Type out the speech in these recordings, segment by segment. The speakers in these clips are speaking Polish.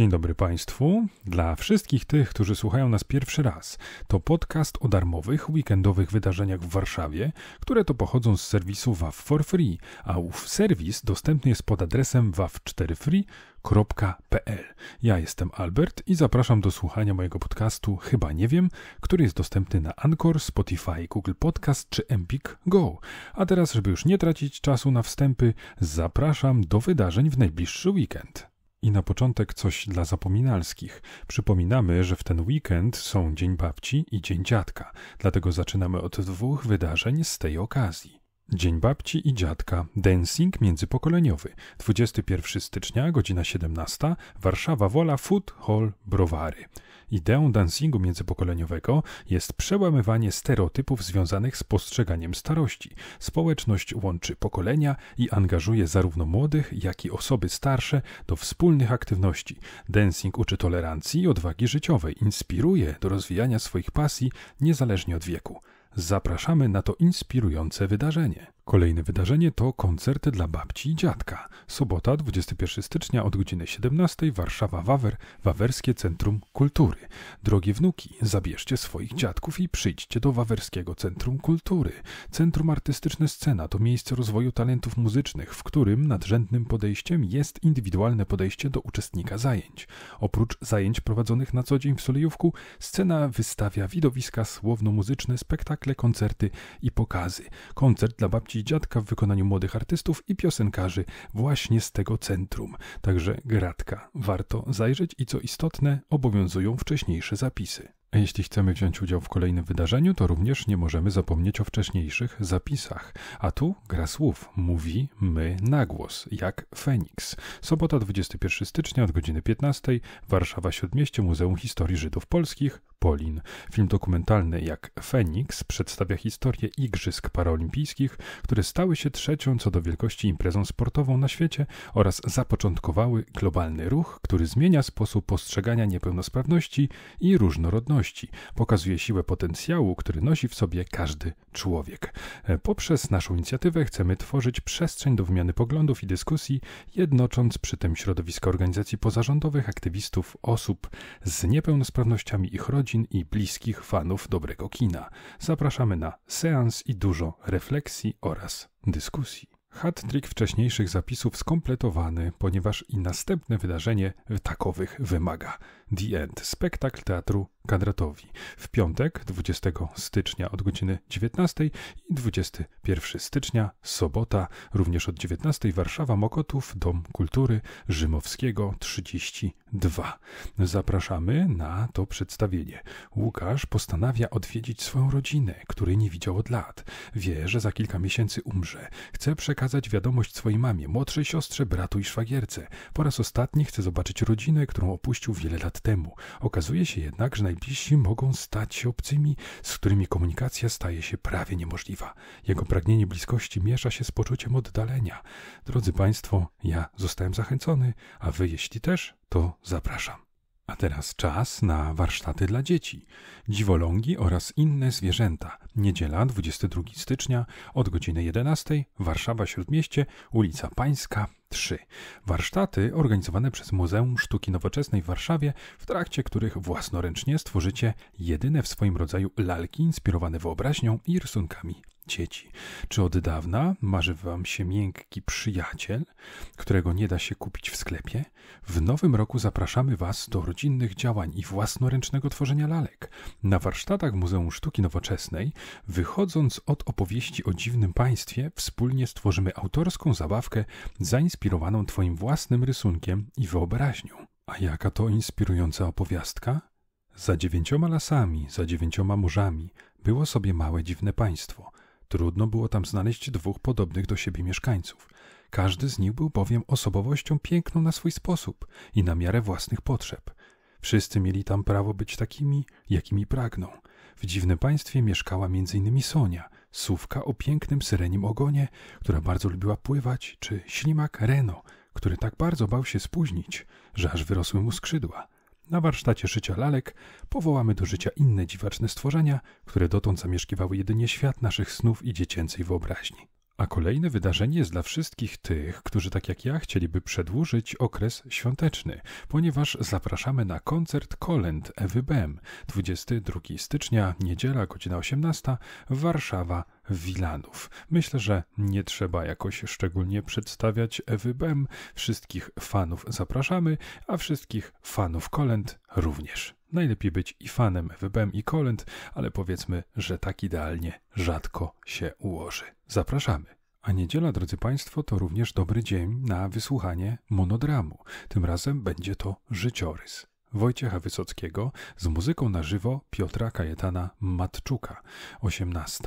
Dzień dobry Państwu. Dla wszystkich tych, którzy słuchają nas pierwszy raz, to podcast o darmowych, weekendowych wydarzeniach w Warszawie, które to pochodzą z serwisu WAF for Free, a ów serwis dostępny jest pod adresem waf4free.pl. Ja jestem Albert i zapraszam do słuchania mojego podcastu Chyba Nie Wiem, który jest dostępny na Anchor, Spotify, Google Podcast czy Empik Go. A teraz, żeby już nie tracić czasu na wstępy, zapraszam do wydarzeń w najbliższy weekend. I na początek coś dla zapominalskich. Przypominamy, że w ten weekend są Dzień Babci i Dzień Dziadka, dlatego zaczynamy od dwóch wydarzeń z tej okazji. Dzień babci i dziadka. Dancing międzypokoleniowy. 21 stycznia, godzina 17. Warszawa Wola Food Hall Browary. Ideą dancingu międzypokoleniowego jest przełamywanie stereotypów związanych z postrzeganiem starości. Społeczność łączy pokolenia i angażuje zarówno młodych, jak i osoby starsze do wspólnych aktywności. Dancing uczy tolerancji i odwagi życiowej, inspiruje do rozwijania swoich pasji niezależnie od wieku. Zapraszamy na to inspirujące wydarzenie. Kolejne wydarzenie to koncerty dla babci i dziadka. Sobota 21 stycznia od godziny 17 Warszawa Wawer, Wawerskie Centrum Kultury. Drogie wnuki, zabierzcie swoich dziadków i przyjdźcie do Wawerskiego Centrum Kultury. Centrum Artystyczne Scena to miejsce rozwoju talentów muzycznych, w którym nadrzędnym podejściem jest indywidualne podejście do uczestnika zajęć. Oprócz zajęć prowadzonych na co dzień w Solejówku, scena wystawia widowiska słowno-muzyczne, spektakle, koncerty i pokazy. Koncert dla babci dziadka w wykonaniu młodych artystów i piosenkarzy właśnie z tego centrum. Także gratka. Warto zajrzeć i co istotne, obowiązują wcześniejsze zapisy. A jeśli chcemy wziąć udział w kolejnym wydarzeniu, to również nie możemy zapomnieć o wcześniejszych zapisach. A tu gra słów mówi my na głos, jak Feniks. Sobota 21 stycznia od godziny 15, Warszawa Śródmieście Muzeum Historii Żydów Polskich, Polin. Film dokumentalny jak Feniks przedstawia historię Igrzysk Paralimpijskich, które stały się trzecią co do wielkości imprezą sportową na świecie oraz zapoczątkowały globalny ruch, który zmienia sposób postrzegania niepełnosprawności i różnorodności. Pokazuje siłę potencjału, który nosi w sobie każdy człowiek. E, poprzez naszą inicjatywę chcemy tworzyć przestrzeń do wymiany poglądów i dyskusji, jednocząc przy tym środowisko organizacji pozarządowych, aktywistów, osób z niepełnosprawnościami ich rodzin, i bliskich fanów dobrego kina. Zapraszamy na seans i dużo refleksji oraz dyskusji. Hat-trick wcześniejszych zapisów skompletowany, ponieważ i następne wydarzenie takowych wymaga. The End, spektakl teatru Kadratowi W piątek 20 stycznia od godziny 19 i 21 stycznia, sobota, również od 19 Warszawa Mokotów, Dom Kultury Rzymowskiego 32. Zapraszamy na to przedstawienie. Łukasz postanawia odwiedzić swoją rodzinę, której nie widział od lat. Wie, że za kilka miesięcy umrze. Chce przekazać wiadomość swojej mamie, młodszej siostrze, bratu i szwagierce. Po raz ostatni chce zobaczyć rodzinę, którą opuścił wiele lat temu. Okazuje się jednak, że najbliżsi mogą stać się obcymi, z którymi komunikacja staje się prawie niemożliwa. Jego pragnienie bliskości miesza się z poczuciem oddalenia. Drodzy Państwo, ja zostałem zachęcony, a Wy jeśli też, to zapraszam. A teraz czas na warsztaty dla dzieci, dziwolągi oraz inne zwierzęta. Niedziela 22 stycznia od godziny 11 Warszawa Śródmieście, ulica Pańska 3. Warsztaty organizowane przez Muzeum Sztuki Nowoczesnej w Warszawie, w trakcie których własnoręcznie stworzycie jedyne w swoim rodzaju lalki inspirowane wyobraźnią i rysunkami Dzieci, czy od dawna marzy wam się miękki przyjaciel, którego nie da się kupić w sklepie? W nowym roku zapraszamy was do rodzinnych działań i własnoręcznego tworzenia lalek. Na warsztatach Muzeum Sztuki Nowoczesnej, wychodząc od opowieści o dziwnym państwie, wspólnie stworzymy autorską zabawkę zainspirowaną twoim własnym rysunkiem i wyobraźnią. A jaka to inspirująca opowiastka? Za dziewięcioma lasami, za dziewięcioma morzami było sobie małe dziwne państwo – Trudno było tam znaleźć dwóch podobnych do siebie mieszkańców. Każdy z nich był bowiem osobowością piękną na swój sposób i na miarę własnych potrzeb. Wszyscy mieli tam prawo być takimi, jakimi pragną. W dziwnym państwie mieszkała m.in. Sonia, sówka o pięknym syrenim ogonie, która bardzo lubiła pływać, czy ślimak Reno, który tak bardzo bał się spóźnić, że aż wyrosły mu skrzydła. Na warsztacie szycia lalek powołamy do życia inne dziwaczne stworzenia, które dotąd zamieszkiwały jedynie świat naszych snów i dziecięcej wyobraźni. A kolejne wydarzenie jest dla wszystkich tych, którzy tak jak ja chcieliby przedłużyć okres świąteczny, ponieważ zapraszamy na koncert Kolend Ewy Bem 22 stycznia, niedziela, godzina 18, Warszawa, Wilanów. Myślę, że nie trzeba jakoś szczególnie przedstawiać Ewy Bem. Wszystkich fanów zapraszamy, a wszystkich fanów Kolend również. Najlepiej być i fanem WBM i Kolend, ale powiedzmy, że tak idealnie rzadko się ułoży. Zapraszamy! A niedziela, drodzy Państwo, to również dobry dzień na wysłuchanie monodramu. Tym razem będzie to życiorys. Wojciecha Wysockiego z muzyką na żywo Piotra Kajetana Matczuka. 18.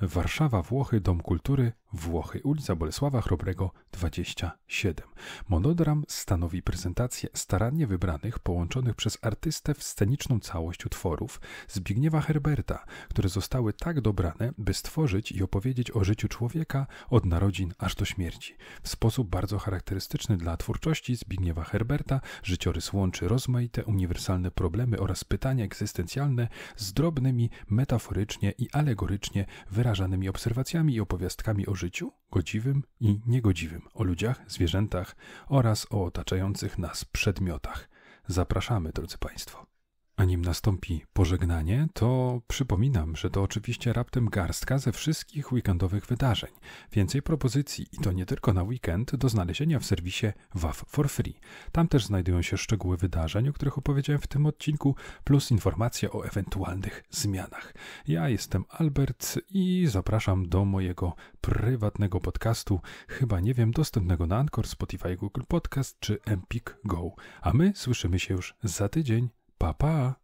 Warszawa, Włochy, Dom Kultury, Włochy, ulica Bolesława Chrobrego 27. Monodram stanowi prezentację starannie wybranych, połączonych przez artystę w sceniczną całość utworów Zbigniewa Herberta, które zostały tak dobrane, by stworzyć i opowiedzieć o życiu człowieka od narodzin aż do śmierci. W sposób bardzo charakterystyczny dla twórczości Zbigniewa Herberta życiorys łączy rozmaite uniwersalne problemy oraz pytania egzystencjalne z drobnymi, metaforycznie i alegorycznie wyrażanymi obserwacjami i opowiastkami o życiu, godziwym i niegodziwym, o ludziach, zwierzętach oraz o otaczających nas przedmiotach. Zapraszamy, drodzy Państwo a nim nastąpi pożegnanie, to przypominam, że to oczywiście raptem garstka ze wszystkich weekendowych wydarzeń. Więcej propozycji i to nie tylko na weekend do znalezienia w serwisie WAF for Free. Tam też znajdują się szczegóły wydarzeń, o których opowiedziałem w tym odcinku, plus informacje o ewentualnych zmianach. Ja jestem Albert i zapraszam do mojego prywatnego podcastu, chyba nie wiem, dostępnego na Anchor, Spotify, Google Podcast czy Empik Go. A my słyszymy się już za tydzień. Папа.